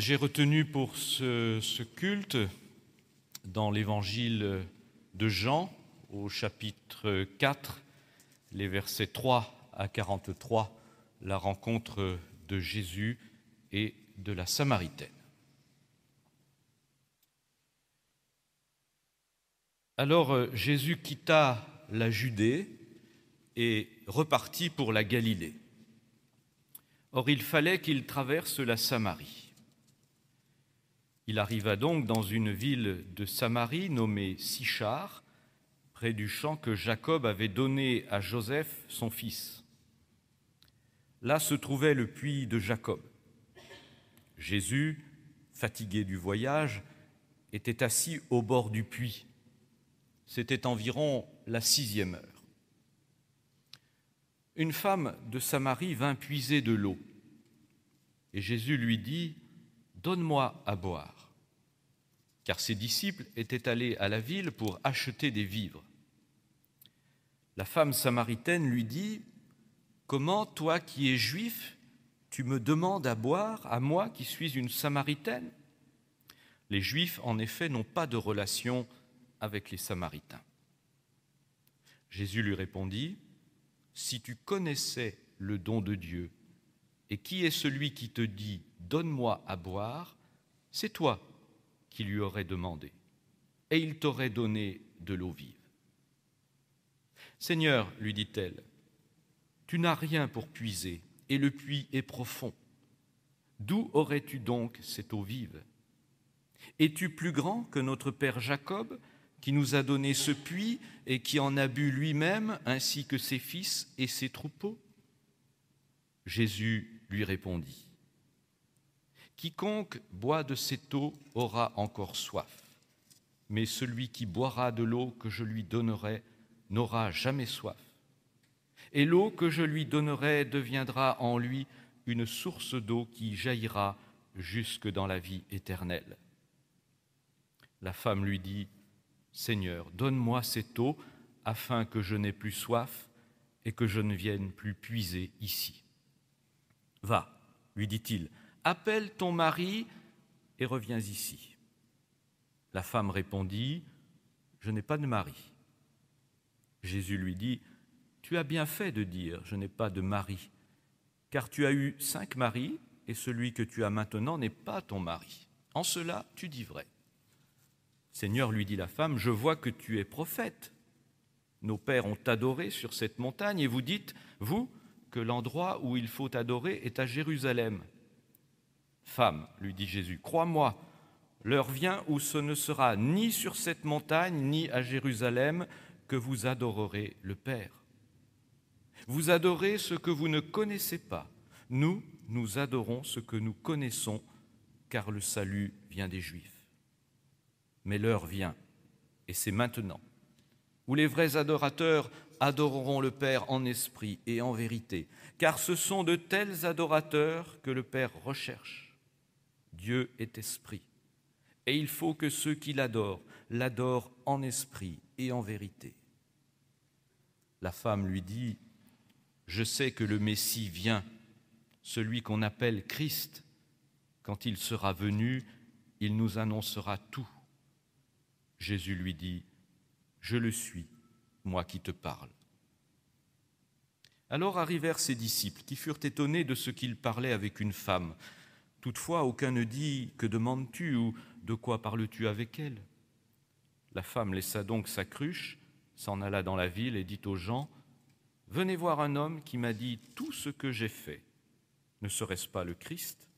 J'ai retenu pour ce, culte dans l'évangile de Jean au chapitre 4, les versets 3 à 43, la rencontre de Jésus et de la Samaritaine. Alors euh, Jésus quitta la Judée et repartit pour la Galilée. Or il fallait qu'il traverse la Samarie. Il arriva donc dans une ville de Samarie nommée Sichar, près du champ que Jacob avait donné à Joseph, son fils. Là se trouvait le puits de Jacob. Jésus, fatigué du voyage, était assis au bord du puits. C'était environ la sixième heure. Une femme de Samarie vint puiser de l'eau. Et Jésus lui dit, Donne-moi à boire car ses disciples étaient allés à la ville pour acheter des vivres. La femme samaritaine lui dit, Comment toi qui es juif, tu me demandes à boire à moi qui suis une samaritaine Les juifs, en effet, n'ont pas de relation avec les samaritains. Jésus lui répondit, Si tu connaissais le don de Dieu, et qui est celui qui te dit, Donne-moi à boire, c'est toi qui lui aurait demandé, et il t'aurait donné de l'eau vive. Seigneur, lui dit-elle, tu n'as rien pour puiser, et le puits est profond. D'où aurais-tu donc cette eau vive Es-tu plus grand que notre Père Jacob, qui nous a donné ce puits et qui en a bu lui-même, ainsi que ses fils et ses troupeaux Jésus lui répondit, Quiconque boit de cette eau aura encore soif, mais celui qui boira de l'eau que je lui donnerai n'aura jamais soif. Et l'eau que je lui donnerai deviendra en lui une source d'eau qui jaillira jusque dans la vie éternelle. La femme lui dit, Seigneur, donne-moi cette eau afin que je n'ai plus soif et que je ne vienne plus puiser ici. Va, lui dit-il, Appelle ton mari et reviens ici. La femme répondit, Je n'ai pas de mari. Jésus lui dit, Tu as bien fait de dire, Je n'ai pas de mari, car tu as eu cinq maris, et celui que tu as maintenant n'est pas ton mari. En cela, tu dis vrai. Seigneur, lui dit la femme, je vois que tu es prophète. Nos pères ont adoré sur cette montagne, et vous dites, vous, que l'endroit où il faut adorer est à Jérusalem. Femme, lui dit Jésus, crois-moi, l'heure vient où ce ne sera ni sur cette montagne, ni à Jérusalem que vous adorerez le Père. Vous adorez ce que vous ne connaissez pas. Nous, nous adorons ce que nous connaissons, car le salut vient des Juifs. Mais l'heure vient, et c'est maintenant, où les vrais adorateurs adoreront le Père en esprit et en vérité, car ce sont de tels adorateurs que le Père recherche. Dieu est esprit. Et il faut que ceux qui l'adorent l'adorent en esprit et en vérité. La femme lui dit, Je sais que le Messie vient, celui qu'on appelle Christ. Quand il sera venu, il nous annoncera tout. Jésus lui dit, Je le suis, moi qui te parle. Alors arrivèrent ses disciples, qui furent étonnés de ce qu'il parlait avec une femme. Toutefois, aucun ne dit Que demandes-tu ou De quoi parles-tu avec elle La femme laissa donc sa cruche, s'en alla dans la ville et dit aux gens Venez voir un homme qui m'a dit tout ce que j'ai fait. Ne serait-ce pas le Christ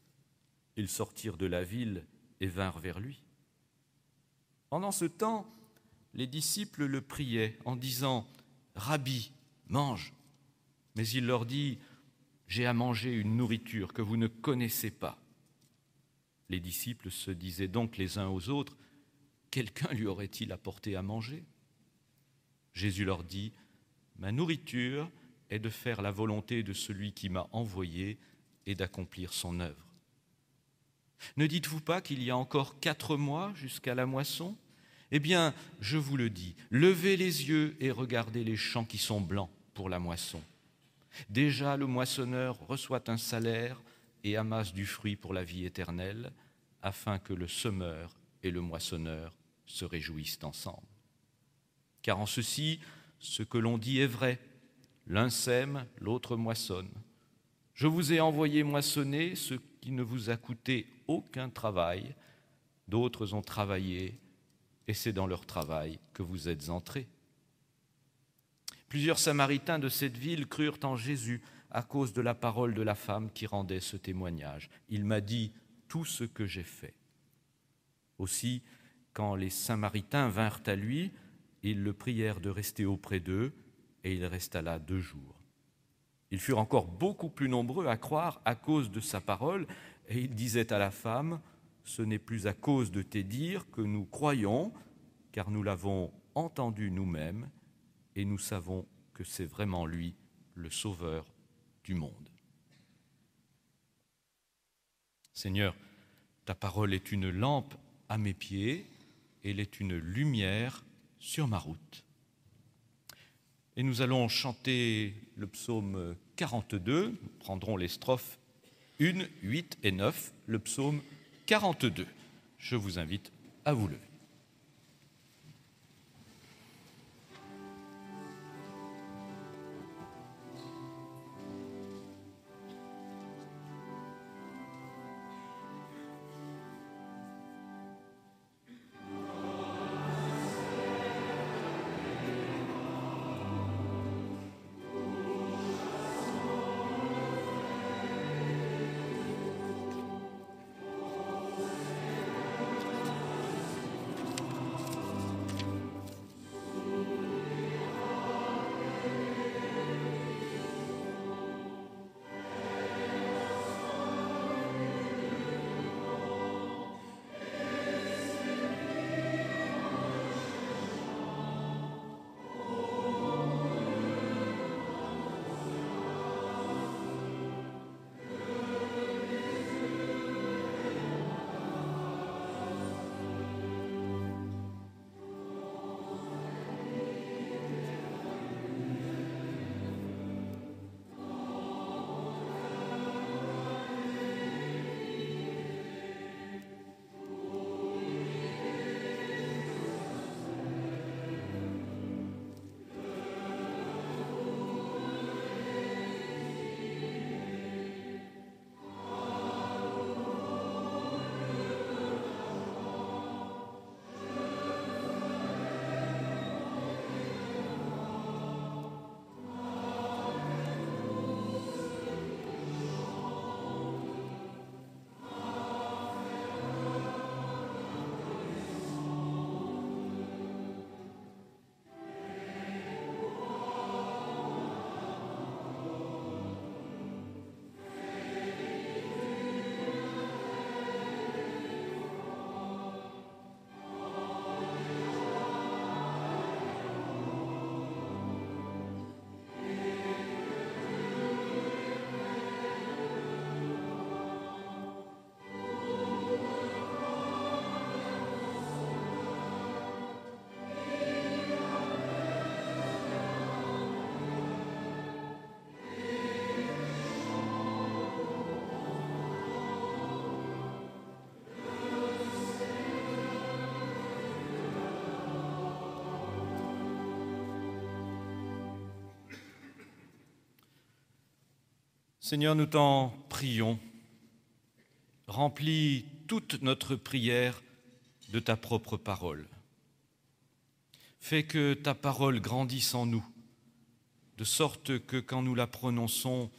Ils sortirent de la ville et vinrent vers lui. Pendant ce temps, les disciples le priaient en disant Rabbi, mange. Mais il leur dit J'ai à manger une nourriture que vous ne connaissez pas. Les disciples se disaient donc les uns aux autres, quelqu'un lui aurait-il apporté à manger Jésus leur dit, Ma nourriture est de faire la volonté de celui qui m'a envoyé et d'accomplir son œuvre. Ne dites-vous pas qu'il y a encore quatre mois jusqu'à la moisson Eh bien, je vous le dis, levez les yeux et regardez les champs qui sont blancs pour la moisson. Déjà le moissonneur reçoit un salaire et amasse du fruit pour la vie éternelle, afin que le semeur et le moissonneur se réjouissent ensemble. Car en ceci, ce que l'on dit est vrai. L'un sème, l'autre moissonne. Je vous ai envoyé moissonner ce qui ne vous a coûté aucun travail. D'autres ont travaillé, et c'est dans leur travail que vous êtes entrés. Plusieurs Samaritains de cette ville crurent en Jésus à cause de la parole de la femme qui rendait ce témoignage. Il m'a dit tout ce que j'ai fait. Aussi, quand les Samaritains vinrent à lui, ils le prièrent de rester auprès d'eux, et il resta là deux jours. Ils furent encore beaucoup plus nombreux à croire à cause de sa parole, et il disait à la femme, Ce n'est plus à cause de tes dires que nous croyons, car nous l'avons entendu nous-mêmes, et nous savons que c'est vraiment lui, le Sauveur du monde. Seigneur, ta parole est une lampe à mes pieds, elle est une lumière sur ma route. Et nous allons chanter le psaume 42, nous prendrons les strophes 1, 8 et 9, le psaume 42. Je vous invite à vous lever. Seigneur, nous t'en prions. Remplis toute notre prière de ta propre parole. Fais que ta parole grandisse en nous, de sorte que quand nous la prononçons,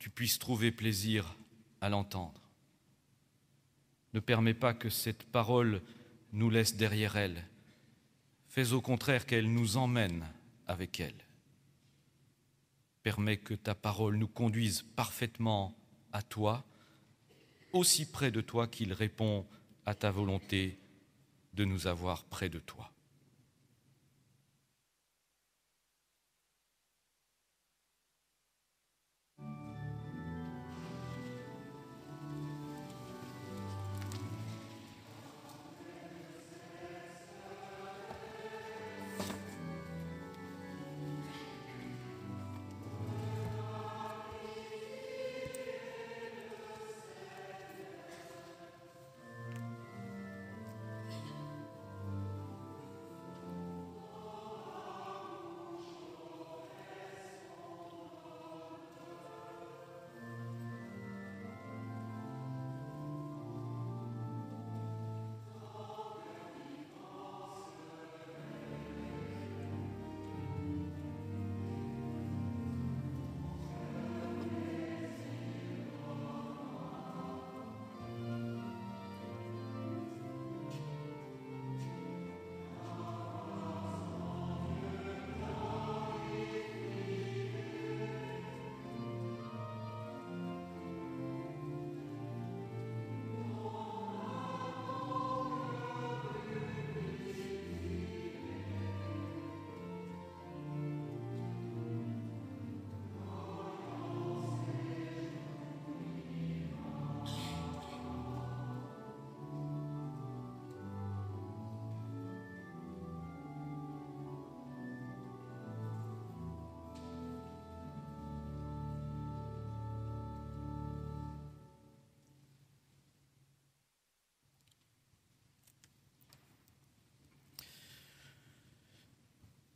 tu puisses trouver plaisir à l'entendre. Ne permets pas que cette parole nous laisse derrière elle. Fais au contraire qu'elle nous emmène avec elle. Permet que ta parole nous conduise parfaitement à toi, aussi près de toi qu'il répond à ta volonté de nous avoir près de toi.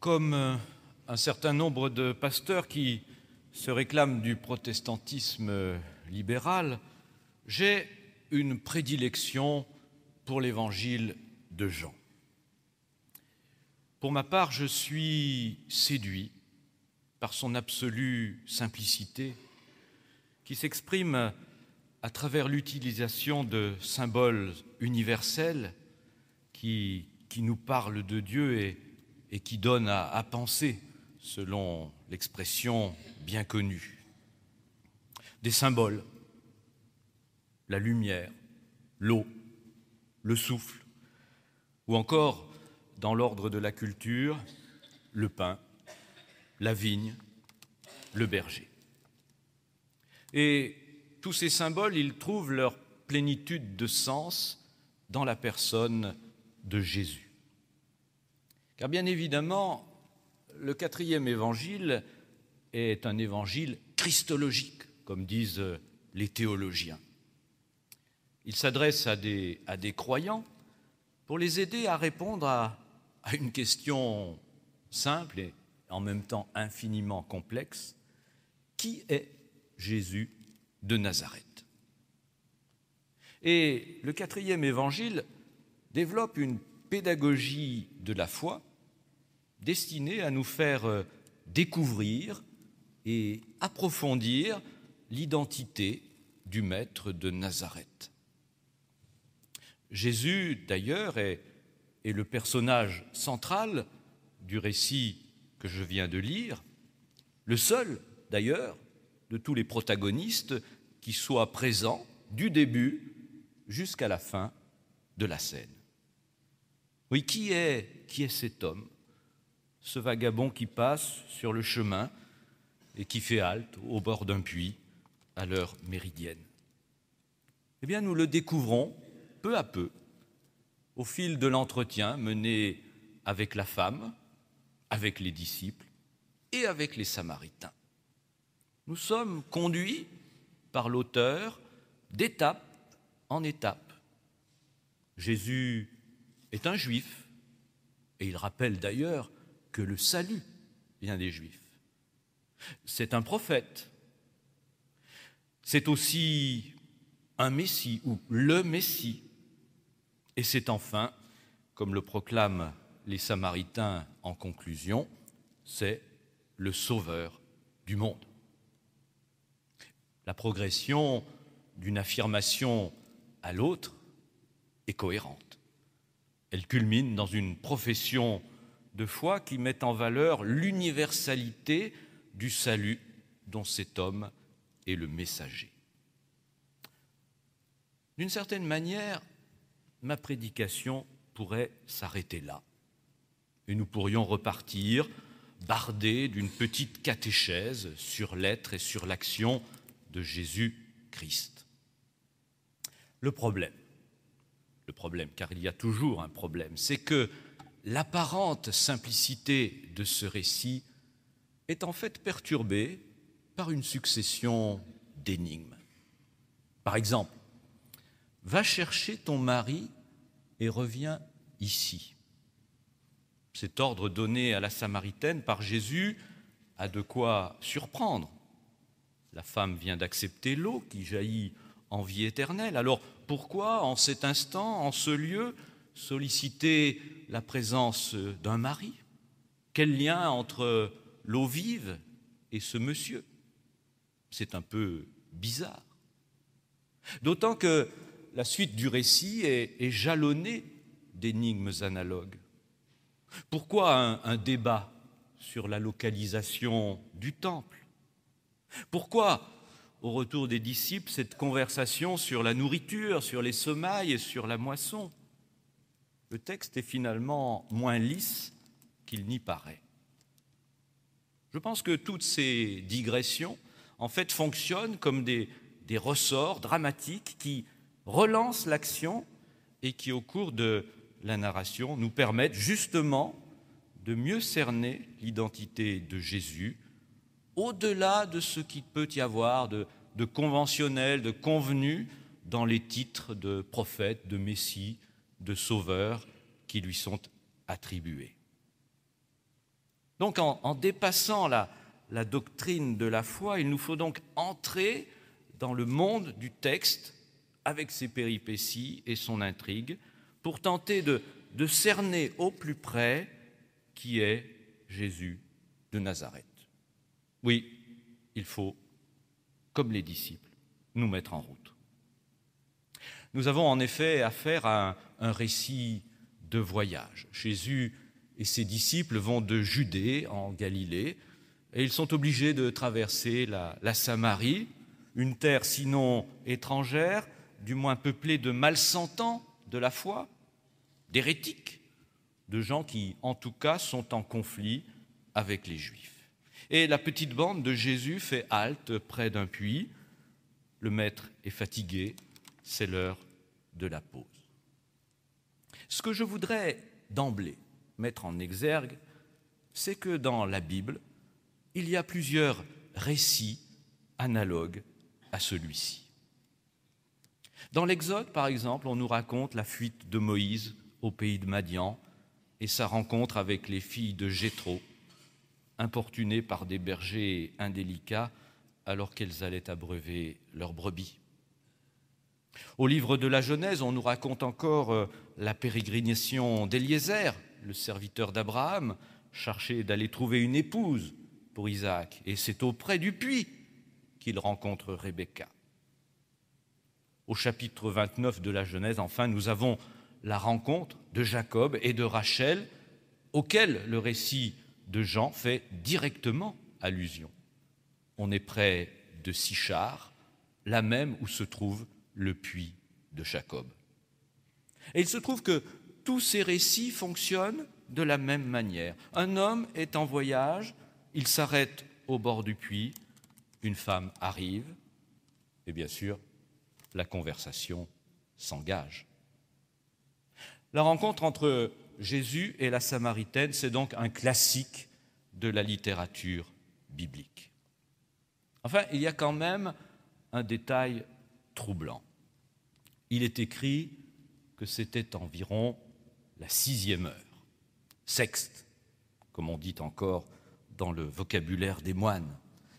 comme euh, un certain nombre de pasteurs qui se réclament du protestantisme euh, libéral, j'ai une prédilection pour l'évangile de Jean. Pour ma part, je suis séduit par son absolue simplicité qui s'exprime à travers l'utilisation de symboles universels qui, qui nous parlent de Dieu et, et qui donne à, à penser, selon l'expression bien connue. Des symboles, la lumière, l'eau, le souffle, ou encore, dans l'ordre de la culture, le pain, la vigne, le berger. Et tous ces symboles, ils trouvent leur plénitude de sens dans la personne de Jésus. Car bien évidemment, le quatrième évangile est un évangile christologique, comme disent les théologiens. Il s'adresse à des, à des croyants pour les aider à répondre à une question simple et en même temps infiniment complexe. Qui est Jésus de Nazareth Et le quatrième évangile développe une pédagogie de la foi destiné à nous faire euh, découvrir et approfondir l'identité du Maître de Nazareth. Jésus, d'ailleurs, est, le personnage central du récit que je viens de lire, le seul, d'ailleurs, de tous les protagonistes qui soit présent du début jusqu'à la fin de la scène. Oui, qui est, qui est cet homme ce vagabond qui passe sur le chemin et qui fait halte au bord d'un puits à l'heure méridienne Eh bien, nous le découvrons peu à peu au fil de l'entretien mené avec la femme, avec les disciples et avec les Samaritains. Nous sommes conduits par l'auteur d'étape en étape. Jésus est un juif, et il rappelle d'ailleurs que le salut vient des Juifs. C'est un prophète. C'est aussi un Messie ou le Messie. Et c'est enfin, comme le proclament les Samaritains en conclusion, c'est le Sauveur du monde. La progression d'une affirmation à l'autre est cohérente. Elle culmine dans une profession de foi qui met en valeur l'universalité du salut dont cet homme est le messager. D'une certaine manière, ma prédication pourrait s'arrêter là. Et nous pourrions repartir bardés d'une petite catéchèse sur l'être et sur l'action de Jésus-Christ. Le problème, le problème, car il y a toujours un problème, c'est que l'apparente simplicité de ce récit est en fait perturbée par une succession d'énigmes. Par exemple, va chercher ton mari et reviens ici. Cet ordre donné à la Samaritaine par Jésus a de quoi surprendre. La femme vient d'accepter l'eau qui jaillit en vie éternelle. Alors pourquoi, en cet instant, en ce lieu, solliciter la présence d'un mari Quel lien entre l'eau vive et ce monsieur C'est un peu bizarre. D'autant que la suite du récit est, jalonnée d'énigmes analogues. Pourquoi un, un débat sur la localisation du temple Pourquoi au retour des disciples, cette conversation sur la nourriture, sur les semailles et sur la moisson le texte est finalement moins lisse qu'il n'y paraît. Je pense que toutes ces digressions, en fait, fonctionnent comme des, ressorts dramatiques qui relancent l'action et qui, au cours de la narration, nous permettent justement de mieux cerner l'identité de Jésus, au-delà de ce qu'il peut y avoir de, de conventionnel, de convenu dans les titres de prophète, de messie, de sauveurs qui lui sont attribués. Donc en, dépassant la, doctrine de la foi, il nous faut donc entrer dans le monde du texte avec ses péripéties et son intrigue pour tenter de cerner au plus près qui est Jésus de Nazareth. Oui, il faut, comme les disciples, nous mettre en route. Nous avons en effet affaire à un, récit de voyage. Jésus et ses disciples vont de Judée en Galilée et ils sont obligés de traverser la, la Samarie, une terre sinon étrangère, du moins peuplée de malsentants de la foi, d'hérétiques, de gens qui en tout cas sont en conflit avec les Juifs. Et la petite bande de Jésus fait halte près d'un puits. Le maître est fatigué, c'est l'heure de la pause. Ce que je voudrais d'emblée mettre en exergue, c'est que dans la Bible, il y a plusieurs récits analogues à celui-ci. Dans l'Exode, par exemple, on nous raconte la fuite de Moïse au pays de Madian et sa rencontre avec les filles de Jéthro, importunées par des bergers indélicats alors qu'elles allaient abreuver leurs brebis. Au livre de la Genèse, on nous raconte encore euh, la pérégrination d'Éliézer, le serviteur d'Abraham, cherché d'aller trouver une épouse pour Isaac. Et c'est auprès du puits qu'il rencontre Rebecca. Au chapitre 29 de la Genèse, enfin, nous avons la rencontre de Jacob et de Rachel, auquel le récit de Jean fait directement allusion. On est près de Sichar, la même où se trouve le puits de Jacob. Et il se trouve que tous ces récits fonctionnent de la même manière. Un homme est en voyage, il s'arrête au bord du puits, une femme arrive, et bien sûr, la conversation s'engage. La rencontre entre Jésus et la Samaritaine, c'est donc un classique de la littérature biblique. Enfin, il y a quand même un détail troublant. Il est écrit que c'était environ la sixième heure, sexte, comme on dit encore dans le vocabulaire des moines.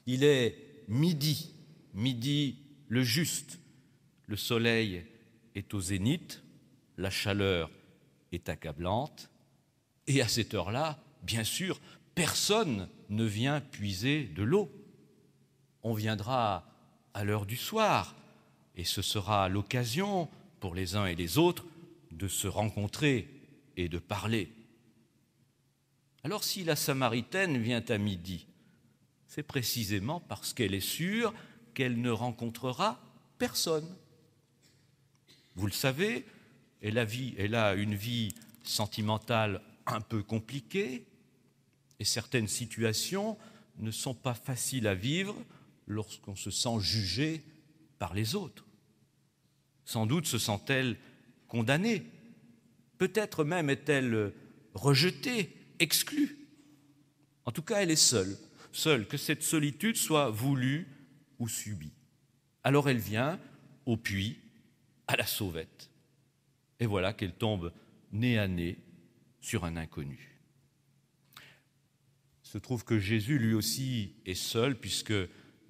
Il est midi, midi le juste. Le soleil est au zénith, la chaleur est accablante, et à cette heure-là, bien sûr, personne ne vient puiser de l'eau. On viendra à l'heure du soir, et ce sera l'occasion pour les uns et les autres de se rencontrer et de parler. Alors si la Samaritaine vient à midi, c'est précisément parce qu'elle est sûre qu'elle ne rencontrera personne. Vous le savez, elle a, vie, une vie sentimentale un peu compliquée et certaines situations ne sont pas faciles à vivre lorsqu'on se sent jugé par les autres. Sans doute se sent-elle condamnée, peut-être même est-elle rejetée, exclue. En tout cas, elle est seule, seule, que cette solitude soit voulue ou subie. Alors elle vient au puits, à la sauvette. Et voilà qu'elle tombe nez à nez sur un inconnu. Il se trouve que Jésus lui aussi est seul, puisque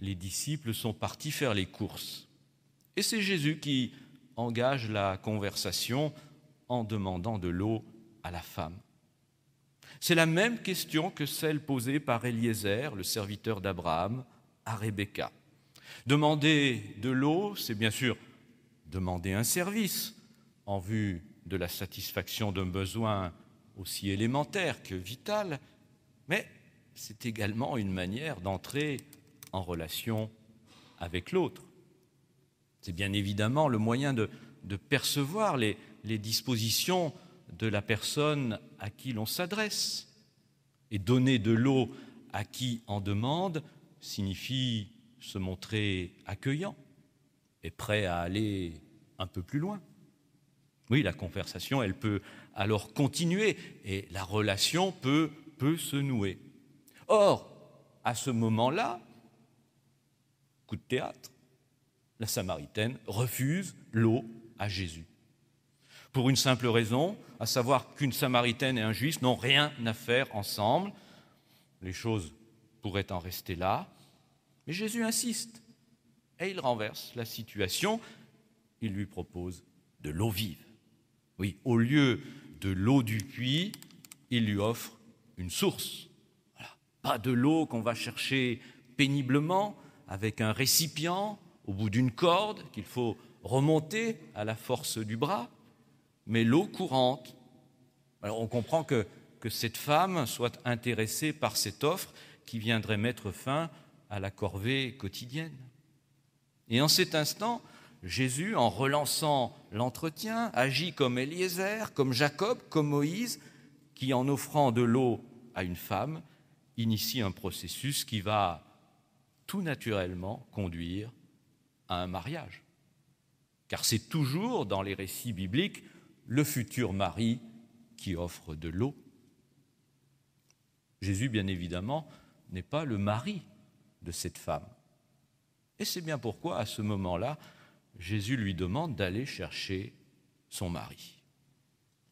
les disciples sont partis faire les courses. Et c'est Jésus qui engage la conversation en demandant de l'eau à la femme. C'est la même question que celle posée par Eliezer, le serviteur d'Abraham, à Rebecca. Demander de l'eau, c'est bien sûr demander un service en vue de la satisfaction d'un besoin aussi élémentaire que vital, mais c'est également une manière d'entrer en relation avec l'autre. C'est bien évidemment le moyen de, percevoir les, dispositions de la personne à qui l'on s'adresse. Et donner de l'eau à qui en demande signifie se montrer accueillant et prêt à aller un peu plus loin. Oui, la conversation, elle peut alors continuer et la relation peut se nouer. Or, à ce moment-là, Coup de théâtre, la Samaritaine refuse l'eau à Jésus. Pour une simple raison, à savoir qu'une Samaritaine et un Juif n'ont rien à faire ensemble. Les choses pourraient en rester là. Mais Jésus insiste et il renverse la situation. Il lui propose de l'eau vive. Oui, au lieu de l'eau du puits, il lui offre une source. Pas de l'eau qu'on va chercher péniblement, avec un récipient au bout d'une corde qu'il faut remonter à la force du bras, mais l'eau courante. Alors on comprend que, cette femme soit intéressée par cette offre qui viendrait mettre fin à la corvée quotidienne. Et en cet instant, Jésus, en relançant l'entretien, agit comme Eliezer, comme Jacob, comme Moïse, qui, en offrant de l'eau à une femme, initie un processus qui va tout naturellement conduire à un mariage. Car c'est toujours dans les récits bibliques le futur mari qui offre de l'eau. Jésus, bien évidemment, n'est pas le mari de cette femme. Et c'est bien pourquoi, à ce moment-là, Jésus lui demande d'aller chercher son mari.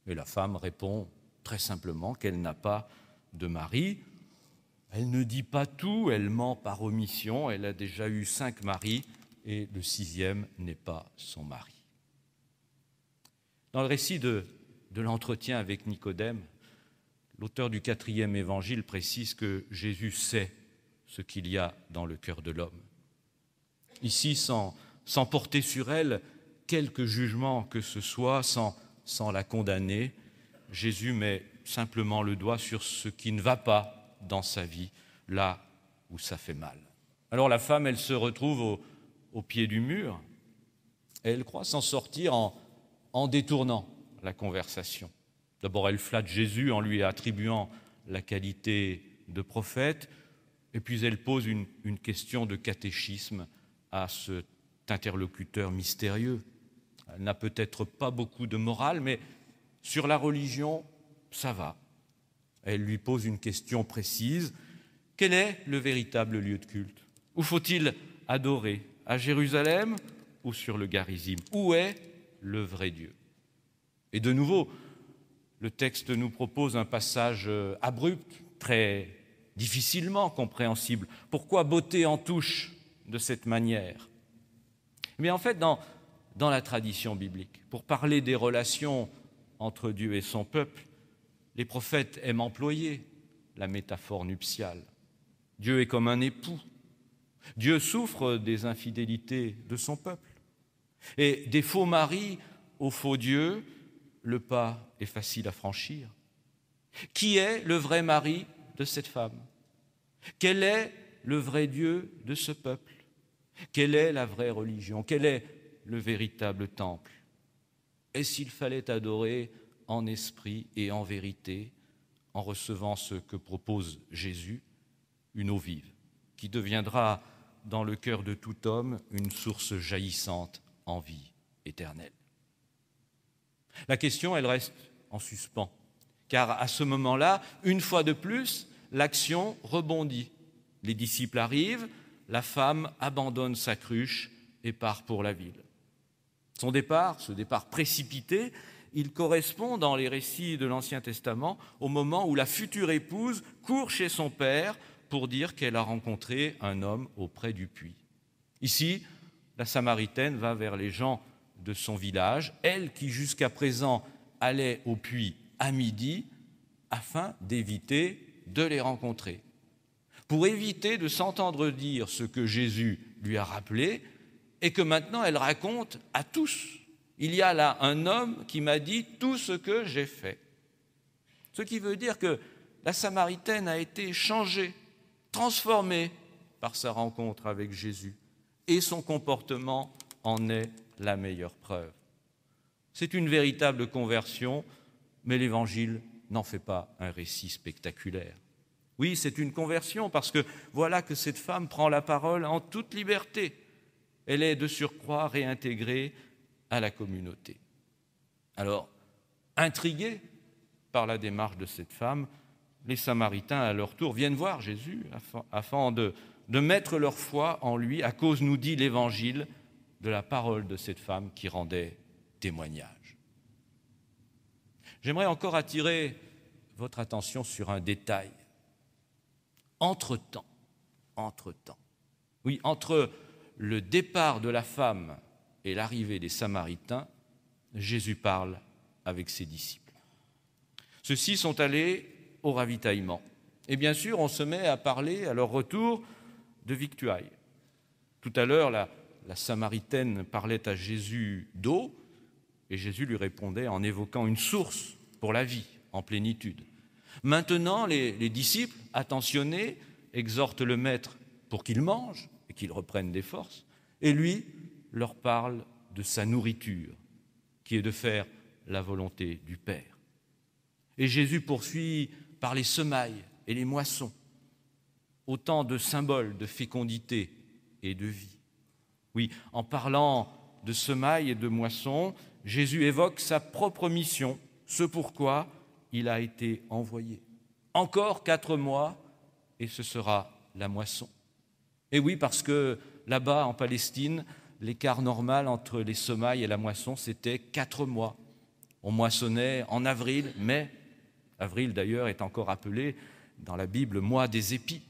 Et la femme répond très simplement qu'elle n'a pas de mari. Elle ne dit pas tout, elle ment par omission, elle a déjà eu cinq maris et le sixième n'est pas son mari. Dans le récit de, l'entretien avec Nicodème, l'auteur du quatrième évangile précise que Jésus sait ce qu'il y a dans le cœur de l'homme. Ici, sans, porter sur elle quelque jugement que ce soit, sans, sans la condamner, Jésus met simplement le doigt sur ce qui ne va pas dans sa vie, là où ça fait mal. Alors la femme, elle se retrouve au, pied du mur et elle croit s'en sortir en, en détournant la conversation. D'abord, elle flatte Jésus en lui attribuant la qualité de prophète, et puis elle pose une, une question de catéchisme à cet interlocuteur mystérieux. Elle n'a peut-être pas beaucoup de morale, mais sur la religion, ça va. Elle lui pose une question précise. Quel est le véritable lieu de culte Où faut-il adorer À Jérusalem ou sur le Garizim Où est le vrai Dieu Et de nouveau, le texte nous propose un passage euh, abrupt, très difficilement compréhensible. Pourquoi beauté en touche de cette manière Mais en fait, dans, dans la tradition biblique, pour parler des relations entre Dieu et son peuple, les prophètes aiment employer la métaphore nuptiale. Dieu est comme un époux. Dieu souffre des infidélités de son peuple. Et des faux maris aux faux dieux, le pas est facile à franchir. Qui est le vrai mari de cette femme Quel est le vrai Dieu de ce peuple Quelle est la vraie religion Quel est le véritable temple Et s'il fallait adorer en esprit et en vérité en recevant ce que propose Jésus, une eau vive, qui deviendra dans le cœur de tout homme une source jaillissante en vie éternelle. La question, elle reste en suspens, car à ce moment-là, une fois de plus, l'action rebondit. Les disciples arrivent, la femme abandonne sa cruche et part pour la ville. Son départ, ce départ précipité, il correspond dans les récits de l'Ancien Testament au moment où la future épouse court chez son père pour dire qu'elle a rencontré un homme auprès du puits. Ici, la Samaritaine va vers les gens de son village, elle qui jusqu'à présent allait au puits à midi afin d'éviter de les rencontrer. Pour éviter de s'entendre dire ce que Jésus lui a rappelé et que maintenant elle raconte à tous il y a là un homme qui m'a dit tout ce que j'ai fait. Ce qui veut dire que la Samaritaine a été changée, transformée par sa rencontre avec Jésus. Et son comportement en est la meilleure preuve. C'est une véritable conversion, mais l'Évangile n'en fait pas un récit spectaculaire. Oui, c'est une conversion parce que voilà que cette femme prend la parole en toute liberté. Elle est de surcroît réintégrée à la communauté. Alors, intrigués par la démarche de cette femme, les Samaritains, à leur tour, viennent voir Jésus afin, de, de mettre leur foi en lui, à cause, nous dit l'Évangile, de la parole de cette femme qui rendait témoignage. J'aimerais encore attirer votre attention sur un détail. Entre-temps, entre-temps, oui, entre le départ de la femme l'arrivée des Samaritains, Jésus parle avec ses disciples. Ceux-ci sont allés au ravitaillement. Et bien sûr, on se met à parler à leur retour de victuailles. Tout à l'heure, la, Samaritaine parlait à Jésus d'eau, et Jésus lui répondait en évoquant une source pour la vie en plénitude. Maintenant, les disciples, attentionnés, exhortent le Maître pour qu'il mange et qu'il reprenne des forces, et lui leur parle de sa nourriture, qui est de faire la volonté du Père. Et Jésus poursuit par les semailles et les moissons, autant de symboles de fécondité et de vie. Oui, en parlant de semailles et de moissons, Jésus évoque sa propre mission, ce pourquoi il a été envoyé. Encore quatre mois et ce sera la moisson. Et oui, parce que là-bas, en Palestine, l'écart normal entre les semailles et la moisson, c'était quatre mois. On moissonnait en avril, mai. Avril d'ailleurs est encore appelé dans la Bible mois des épis.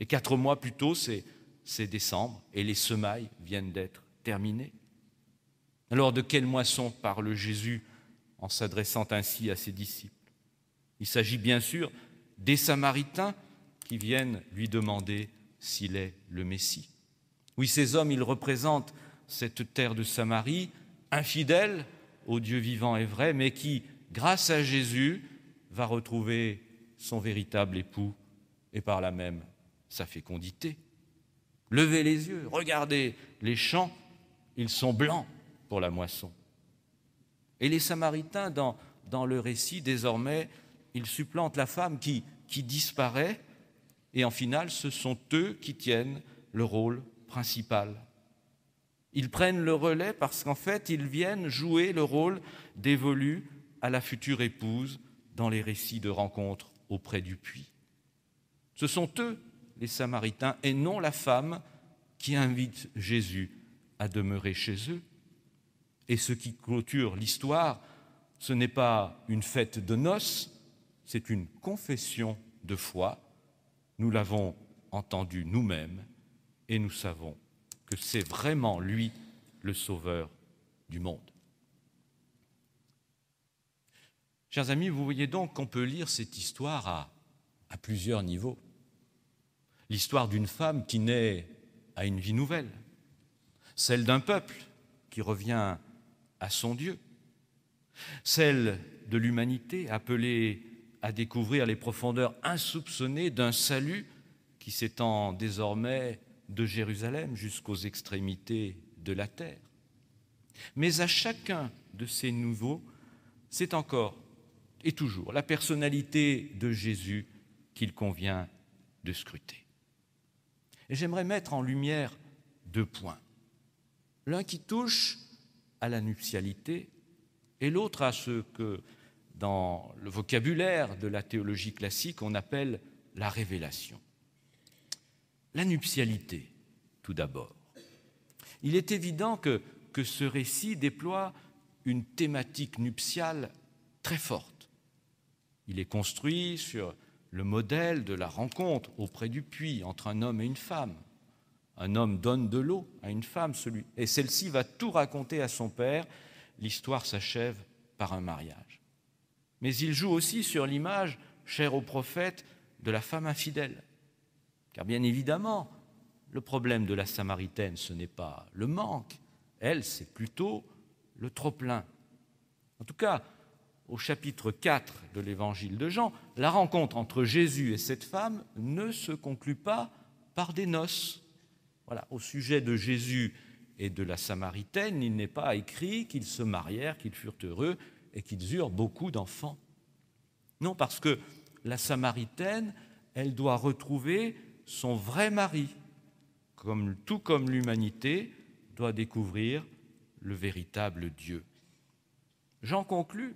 Et quatre mois plus tôt, c'est décembre, et les semailles viennent d'être terminées. Alors de quelle moisson parle Jésus en s'adressant ainsi à ses disciples Il s'agit bien sûr des Samaritains qui viennent lui demander s'il est le Messie. Oui, ces hommes, ils représentent cette terre de Samarie, infidèle au Dieu vivant et vrai, mais qui, grâce à Jésus, va retrouver son véritable époux et par là même sa fécondité. Levez les yeux, regardez les champs, ils sont blancs pour la moisson. Et les Samaritains, dans, dans le récit, désormais, ils supplantent la femme qui, qui disparaît, et en finale, ce sont eux qui tiennent le rôle principal. Ils prennent le relais parce qu'en fait, ils viennent jouer le rôle dévolu à la future épouse dans les récits de rencontres auprès du puits. Ce sont eux, les Samaritains, et non la femme qui invite Jésus à demeurer chez eux. Et ce qui clôture l'histoire, ce n'est pas une fête de noces, c'est une confession de foi. Nous l'avons entendu nous-mêmes et nous savons que c'est vraiment lui le sauveur du monde. Chers amis, vous voyez donc qu'on peut lire cette histoire à, à plusieurs niveaux. L'histoire d'une femme qui naît à une vie nouvelle, celle d'un peuple qui revient à son Dieu, celle de l'humanité appelée à découvrir les profondeurs insoupçonnées d'un salut qui s'étend désormais de Jérusalem jusqu'aux extrémités de la terre. Mais à chacun de ces nouveaux, c'est encore et toujours la personnalité de Jésus qu'il convient de scruter. Et j'aimerais mettre en lumière deux points. L'un qui touche à la nuptialité et l'autre à ce que, dans le vocabulaire de la théologie classique, on appelle la révélation. La nuptialité, tout d'abord. Il est évident que, ce récit déploie une thématique nuptiale très forte. Il est construit sur le modèle de la rencontre auprès du puits entre un homme et une femme. Un homme donne de l'eau à une femme, celui, et celle-ci va tout raconter à son père. L'histoire s'achève par un mariage. Mais il joue aussi sur l'image, chère au prophète, de la femme infidèle. Car bien évidemment, le problème de la Samaritaine, ce n'est pas le manque, elle, c'est plutôt le trop-plein. En tout cas, au chapitre 4 de l'évangile de Jean, la rencontre entre Jésus et cette femme ne se conclut pas par des noces. Voilà, au sujet de Jésus et de la Samaritaine, il n'est pas écrit qu'ils se marièrent, qu'ils furent heureux et qu'ils eurent beaucoup d'enfants. Non, parce que la Samaritaine, elle doit retrouver son vrai mari, comme, tout comme l'humanité doit découvrir le véritable Dieu. J'en conclus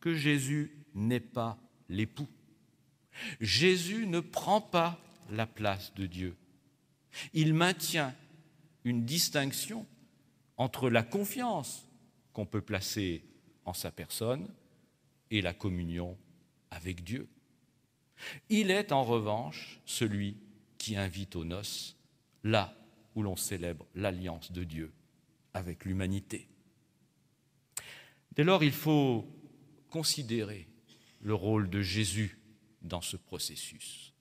que Jésus n'est pas l'époux. Jésus ne prend pas la place de Dieu. Il maintient une distinction entre la confiance qu'on peut placer en sa personne et la communion avec Dieu. Il est en revanche celui qui invite aux noces, là où l'on célèbre l'alliance de Dieu avec l'humanité. Dès lors, il faut considérer le rôle de Jésus dans ce processus,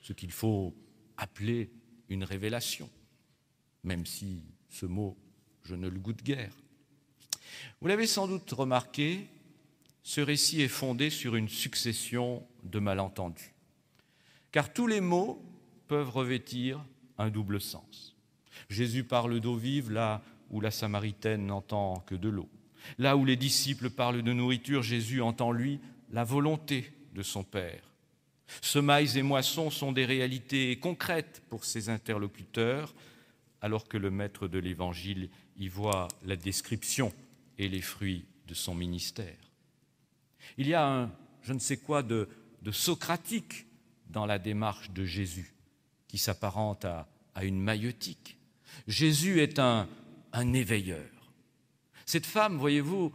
ce qu'il faut appeler une révélation, même si ce mot, je ne le goûte guère. Vous l'avez sans doute remarqué, ce récit est fondé sur une succession de malentendus car tous les mots peuvent revêtir un double sens. Jésus parle d'eau vive là où la Samaritaine n'entend que de l'eau. Là où les disciples parlent de nourriture, Jésus entend, lui, la volonté de son Père. Semailles et moissons sont des réalités concrètes pour ses interlocuteurs, alors que le maître de l'Évangile y voit la description et les fruits de son ministère. Il y a un je ne sais quoi de, de socratique dans la démarche de Jésus, qui s'apparente à, une maïotique. Jésus est un, un éveilleur. Cette femme, voyez-vous,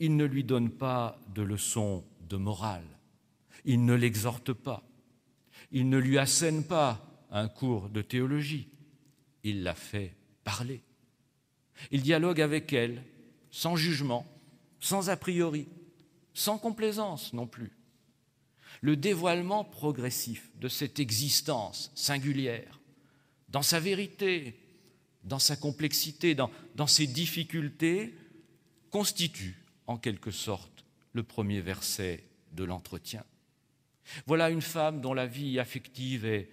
il ne lui donne pas de leçons de morale, il ne l'exhorte pas, il ne lui assène pas un cours de théologie, il la fait parler. Il dialogue avec elle, sans jugement, sans a priori, sans complaisance non plus le dévoilement progressif de cette existence singulière, dans sa vérité, dans sa complexité, dans, ses difficultés, constitue en quelque sorte le premier verset de l'entretien. Voilà une femme dont la vie affective est,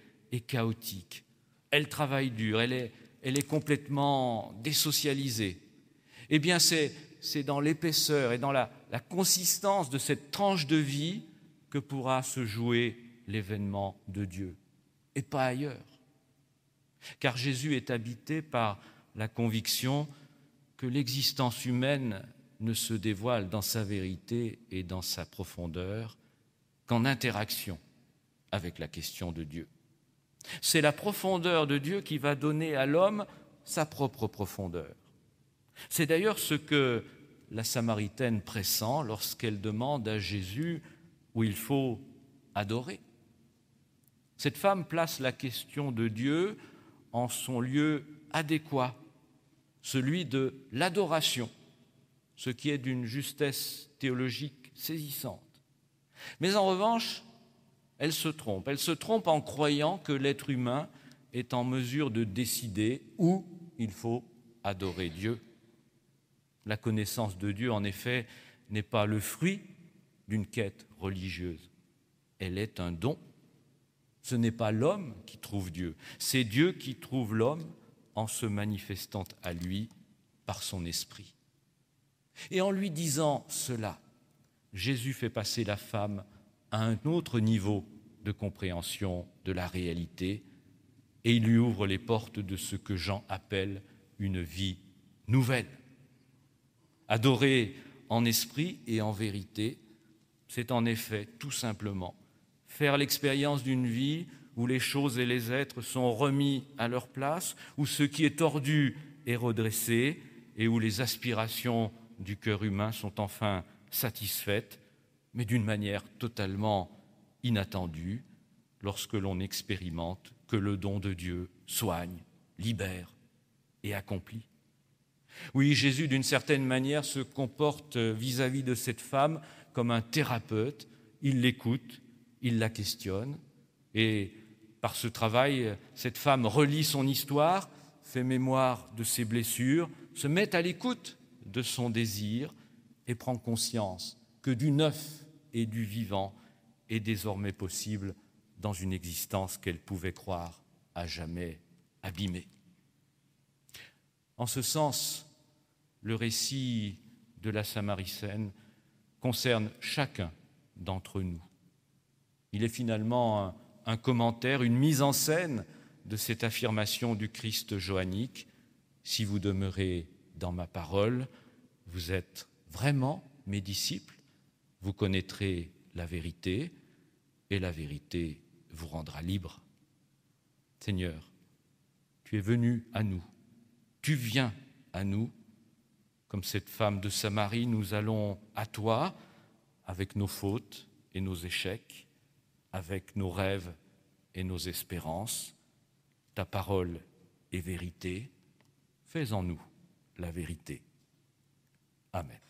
chaotique. Elle travaille dur, elle est, complètement désocialisée. Eh bien, c'est dans l'épaisseur et dans la consistance de cette tranche de vie que pourra se jouer l'événement de Dieu, et pas ailleurs. Car Jésus est habité par la conviction que l'existence humaine ne se dévoile dans sa vérité et dans sa profondeur qu'en interaction avec la question de Dieu. C'est la profondeur de Dieu qui va donner à l'homme sa propre profondeur. C'est d'ailleurs ce que la Samaritaine pressent lorsqu'elle demande à Jésus où il faut adorer. Cette femme place la question de Dieu en son lieu adéquat, celui de l'adoration, ce qui est d'une justesse théologique saisissante. Mais en revanche, elle se trompe. Elle se trompe en croyant que l'être humain est en mesure de décider où il faut adorer Dieu. La connaissance de Dieu, en effet, n'est pas le fruit d'une quête religieuse. Elle est un don. Ce n'est pas l'homme qui trouve Dieu, c'est Dieu qui trouve l'homme en se manifestant à lui par son esprit. Et en lui disant cela, Jésus fait passer la femme à un autre niveau de compréhension de la réalité et il lui ouvre les portes de ce que Jean appelle une vie nouvelle. adorée en esprit et en vérité, c'est en effet tout simplement faire l'expérience d'une vie où les choses et les êtres sont remis à leur place, où ce qui est tordu est redressé et où les aspirations du cœur humain sont enfin satisfaites, mais d'une manière totalement inattendue, lorsque l'on expérimente que le don de Dieu soigne, libère et accomplit. Oui, Jésus, d'une certaine manière, se comporte vis-à-vis -vis de cette femme comme un thérapeute, il l'écoute, il la questionne, et par ce travail, cette femme relit son histoire, fait mémoire de ses blessures, se met à l'écoute de son désir et prend conscience que du neuf et du vivant est désormais possible dans une existence qu'elle pouvait croire à jamais abîmée. En ce sens, le récit de la Samaritaine concerne chacun d'entre nous. Il est finalement un, commentaire, une mise en scène de cette affirmation du Christ joannique. Si vous demeurez dans ma parole, vous êtes vraiment mes disciples, vous connaîtrez la vérité, et la vérité vous rendra libre. Seigneur, tu es venu à nous, tu viens à nous comme cette femme de Samarie, nous allons à toi avec nos fautes et nos échecs, avec nos rêves et nos espérances. Ta parole est vérité. Fais en nous la vérité. Amen.